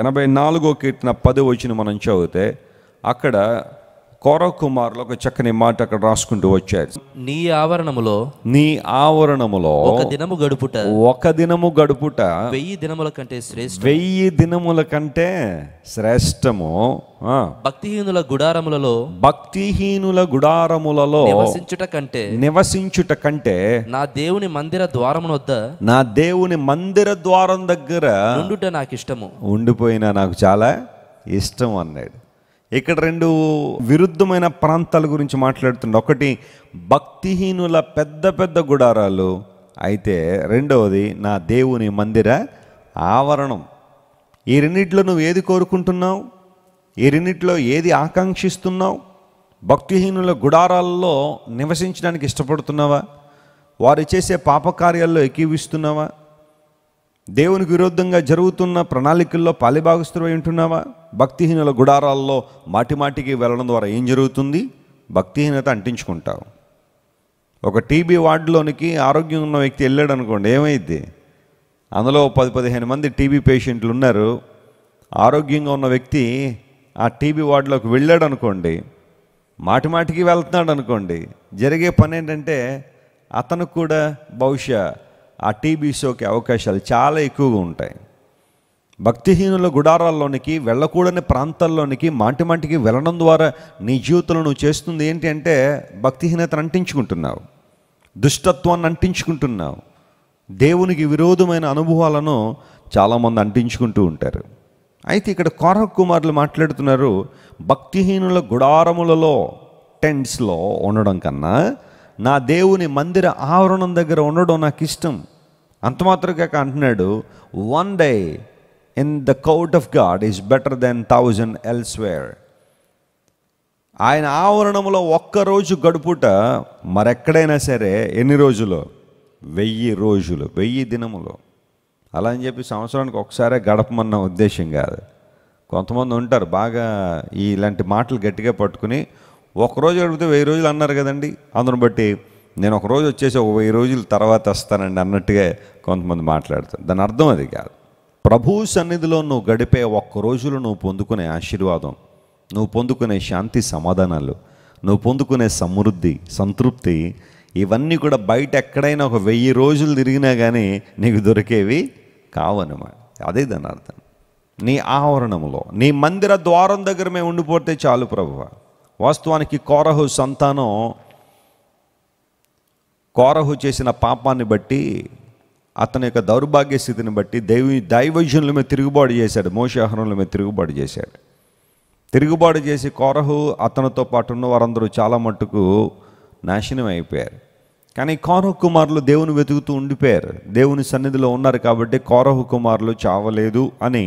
ఎనభై నాలుగో కీర్తన పది వచ్చిన మనం చదివితే అక్కడ కోరో ఒక చక్కని మాట అక్కడ రాసుకుంటూ వచ్చారు నీ ఆవరణములో నీ ఆవరణములో ఒక దినము గడుపుట ఒక దినము గడుపుట వెయ్యి దినముల కంటే శ్రేష్ఠ వెయ్యి దినముల కంటే శ్రేష్టము భక్తిహీనుల గుడారములలో భక్తిహీనుల గుడారములలో నివసించుట కంటే నివసించుట కంటే నా దేవుని మందిర ద్వారమున వద్ద నా దేవుని మందిర ద్వారం దగ్గర ఉండుట నాకు ఇష్టము ఉండిపోయినా నాకు చాలా ఇష్టం అన్నాడు ఇక్కడ రెండు విరుద్ధమైన ప్రాంతాల గురించి మాట్లాడుతుండే ఒకటి భక్తిహీనుల పెద్ద పెద్ద గుడారాలు అయితే రెండవది నా దేవుని మందిర ఆవరణం ఈ రెండిట్లో నువ్వు ఏది కోరుకుంటున్నావు ఈ రెండిట్లో ఏది ఆకాంక్షిస్తున్నావు భక్తిహీనుల గుడారాల్లో నివసించడానికి ఇష్టపడుతున్నావా వారు చేసే పాపకార్యాల్లో ఎక్కివిస్తున్నావా దేవునికి విరుద్ధంగా జరుగుతున్న ప్రణాళికల్లో పాలిభాగస్తులై ఉంటున్నావా భక్తిహీనుల గుడారాల్లో మాటిమాటికి వెళ్ళడం ద్వారా ఏం జరుగుతుంది భక్తిహీనత అంటించుకుంటావు ఒక టీబీ వార్డులోనికి ఆరోగ్యం ఉన్న వ్యక్తి వెళ్ళాడు అనుకోండి ఏమైంది అందులో పది పదిహేను మంది టీబీ పేషెంట్లు ఉన్నారు ఆరోగ్యంగా ఉన్న వ్యక్తి ఆ టీబీ వార్డులోకి వెళ్ళాడు అనుకోండి మాటిమాటికి వెళ్తున్నాడు అనుకోండి జరిగే పని ఏంటంటే అతను కూడా బహుశా ఆ టీవీ షోకి అవకాశాలు చాలా ఎక్కువగా ఉంటాయి భక్తిహీనుల గుడారాల్లోనికి వెళ్ళకూడని ప్రాంతాల్లోనికి మాంటి మాంటికి వెళ్ళడం ద్వారా నీ జీవితంలో నువ్వు చేస్తుంది ఏంటి అంటే భక్తిహీనతను అంటించుకుంటున్నావు దుష్టత్వాన్ని అంటించుకుంటున్నావు దేవునికి విరోధమైన అనుభవాలను చాలామంది అంటించుకుంటూ ఉంటారు అయితే ఇక్కడ కౌరవ కుమారులు మాట్లాడుతున్నారు భక్తిహీనుల గుడారములలో టెంట్స్లో ఉండడం కన్నా నా దేవుని మందిర ఆవరణం దగ్గర ఉండడం నాకు ఇష్టం అంత మాత్రమే అంటున్నాడు one day in the court of God is better than thousand elsewhere ఆయన ఆవరణంలో ఒక్కరోజు గడుపుట మరెక్కడైనా సరే ఎన్ని రోజులు వెయ్యి రోజులు వెయ్యి దినములు అలా అని చెప్పి సంవత్సరానికి ఒకసారే గడపమన్న ఉద్దేశం కాదు కొంతమంది ఉంటారు బాగా ఇలాంటి మాటలు గట్టిగా పట్టుకుని ఒకరోజు అడిగితే వెయ్యి రోజులు అన్నారు కదండి అందును బట్టి నేను ఒక రోజు వచ్చేసి ఒక వెయ్యి రోజుల తర్వాత వస్తానండి అన్నట్టుగా కొంతమంది మాట్లాడతారు దాని అర్థం అది కాదు ప్రభు సన్నిధిలో నువ్వు గడిపే ఒక్క రోజులు నువ్వు పొందుకునే ఆశీర్వాదం నువ్వు పొందుకునే శాంతి సమాధానాలు నువ్వు పొందుకునే సమృద్ధి సంతృప్తి ఇవన్నీ కూడా బయట ఎక్కడైనా ఒక వెయ్యి రోజులు తిరిగినా కానీ నీకు దొరికేవి కావనమాట అదే దాని అర్థం నీ ఆవరణంలో నీ మందిర ద్వారం దగ్గర మేము ఉండిపోతే చాలు ప్రభువా వాస్తవానికి కోరహు సంతానం కోరహు చేసిన పాపాన్ని బట్టి అతని యొక్క దౌర్భాగ్య స్థితిని బట్టి దైవ దైవజ్యుల మీద తిరుగుబాటు చేశాడు మోషాహరణుల మీద తిరుగుబాటు చేశాడు తిరుగుబాటు చేసి కోరహు అతనితో పాటు ఉన్న వారందరూ చాలా మట్టుకు నాశనం అయిపోయారు కానీ కోరహు కుమారులు దేవుని వెతుకుతూ ఉండిపోయారు దేవుని సన్నిధిలో ఉన్నారు కాబట్టి కోరహు కుమారులు చావలేదు అని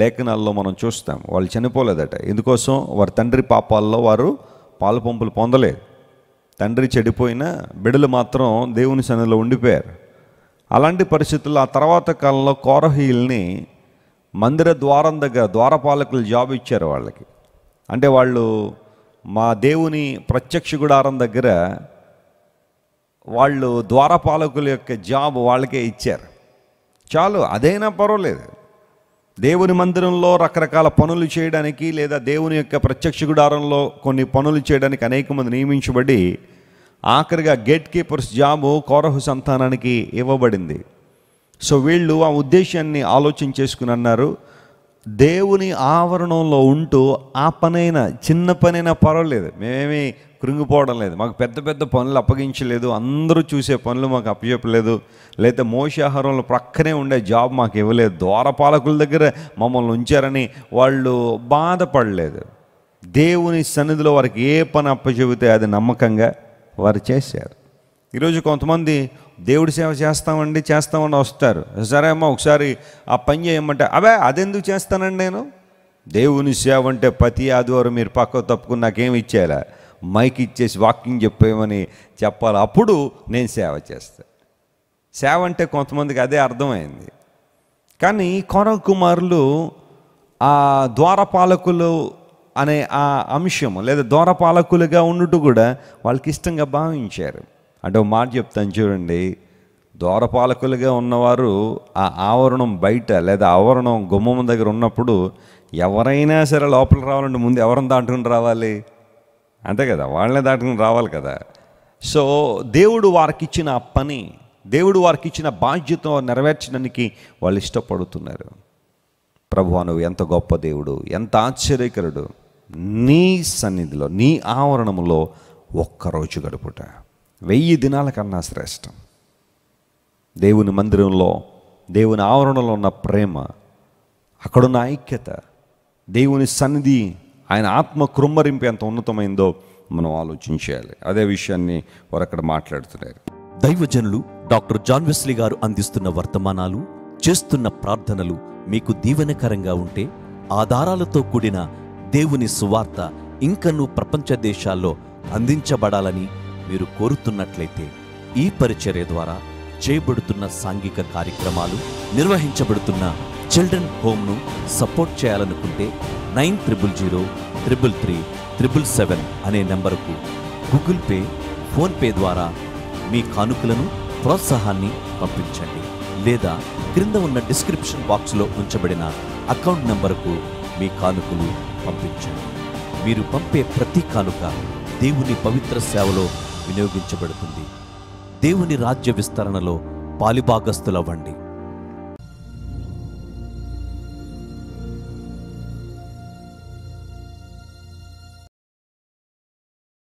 లేఖనాల్లో మనం చూస్తాం వాళ్ళు చనిపోలేదట ఎందుకోసం వారి తండ్రి పాపాల్లో వారు పాలపంపులు పొందలేదు తండ్రి చెడిపోయిన బిడలు మాత్రం దేవుని సన్నిధిలో ఉండిపోయారు అలాంటి పరిస్థితుల్లో ఆ తర్వాత కాలంలో కోరహీల్ని మందిర ద్వారం దగ్గర ద్వారపాలకులు జాబ్ ఇచ్చారు వాళ్ళకి అంటే వాళ్ళు మా దేవుని ప్రత్యక్ష గుడారం దగ్గర వాళ్ళు ద్వారపాలకుల యొక్క జాబ్ వాళ్ళకే ఇచ్చారు చాలు అదైనా పర్వాలేదు దేవుని మందిరంలో రకరకాల పనులు చేయడానికి లేదా దేవుని యొక్క ప్రత్యక్ష గుడారంలో కొన్ని పనులు చేయడానికి అనేక మంది నియమించబడి ఆఖరిగా గేట్ కీపర్స్ జాబు కోరహు సంతానానికి ఇవ్వబడింది సో వీళ్ళు ఆ ఉద్దేశాన్ని ఆలోచన చేసుకుని అన్నారు దేవుని ఆవరణంలో ఉంటూ ఆ పనైనా చిన్న పనైనా పర్వాలేదు మేమేమి కృంగిపోవడం లేదు మాకు పెద్ద పెద్ద పనులు అప్పగించలేదు అందరూ చూసే పనులు మాకు అప్పచెప్పలేదు లేకపోతే మోసాహారంలో ప్రక్కనే ఉండే జాబ్ మాకు ఇవ్వలేదు ద్వారపాలకుల దగ్గర మమ్మల్ని ఉంచారని వాళ్ళు బాధపడలేదు దేవుని సన్నిధిలో వారికి ఏ పని అప్పచెబితే అది నమ్మకంగా వారు చేశారు ఈరోజు కొంతమంది దేవుడి సేవ చేస్తామండి చేస్తామని వస్తారు సరే అమ్మా ఒకసారి ఆ పని చేయమంటే అవే అదెందుకు చేస్తానండి నేను దేవుని సేవ అంటే ప్రతి ఆదివారం మీరు పక్కకు తప్పుకుని నాకేమి ఇచ్చేలా మైక్ ఇచ్చేసి వాకింగ్ చెప్పేయమని చెప్పాలి అప్పుడు నేను సేవ చేస్తాను సేవ అంటే కొంతమందికి అదే అర్థమైంది కానీ కొరం కుమారులు ఆ ద్వారపాలకులు అనే ఆ అంశం లేదా ద్వారపాలకులుగా ఉన్నట్టు కూడా వాళ్ళకి ఇష్టంగా భావించారు అంటే ఒక మాట చెప్తాను చూడండి ద్వారపాలకులుగా ఉన్నవారు ఆ ఆవరణం బయట లేదా ఆవరణం గుమ్మం దగ్గర ఉన్నప్పుడు ఎవరైనా సరే లోపల రావాలంటే ముందు ఎవరిని దాంట్లో రావాలి అంతే కదా వాళ్ళనే దాటుకుని రావాలి కదా సో దేవుడు వారికి ఇచ్చిన పని దేవుడు వారికి ఇచ్చిన బాధ్యత నెరవేర్చడానికి వాళ్ళు ఇష్టపడుతున్నారు ప్రభు నువ్వు ఎంత గొప్ప దేవుడు ఎంత ఆశ్చర్యకరుడు నీ సన్నిధిలో నీ ఆవరణంలో ఒక్కరోజు గడుపుట వెయ్యి దినాల కన్నా శ్రేష్టం దేవుని మందిరంలో దేవుని ఆవరణలో ఉన్న ప్రేమ అక్కడున్న ఐక్యత దేవుని సన్నిధి ఆయన ఆత్మ కృమ్మరింపు ఎంత ఉన్నతమైందో మనం ఆలోచించాలి అదే విషయాన్ని వారు అక్కడ మాట్లాడుతున్నారు దైవజనులు డాక్టర్ జాన్ వెస్లీ గారు అందిస్తున్న వర్తమానాలు చేస్తున్న ప్రార్థనలు మీకు దీవెనకరంగా ఉంటే ఆధారాలతో కూడిన దేవుని సువార్త ఇంకనూ ప్రపంచ దేశాల్లో అందించబడాలని మీరు కోరుతున్నట్లయితే ఈ పరిచర్య ద్వారా చేయబడుతున్న సాంఘిక కార్యక్రమాలు నిర్వహించబడుతున్న చిల్డ్రన్ హోమ్ను సపోర్ట్ చేయాలనుకుంటే nine triple zero triple three triple seven అనే నెంబరుకు గూగుల్ పే ఫోన్పే ద్వారా మీ కానుకలను ప్రోత్సాహాన్ని పంపించండి లేదా క్రింద ఉన్న డిస్క్రిప్షన్ బాక్స్లో ఉంచబడిన అకౌంట్ నెంబరుకు మీ కానుకలు పంపించండి మీరు పంపే ప్రతి కానుక దేవుని పవిత్ర సేవలో వినియోగించబడుతుంది దేవుని రాజ్య విస్తరణలో పాలిభాగస్తులవ్వండి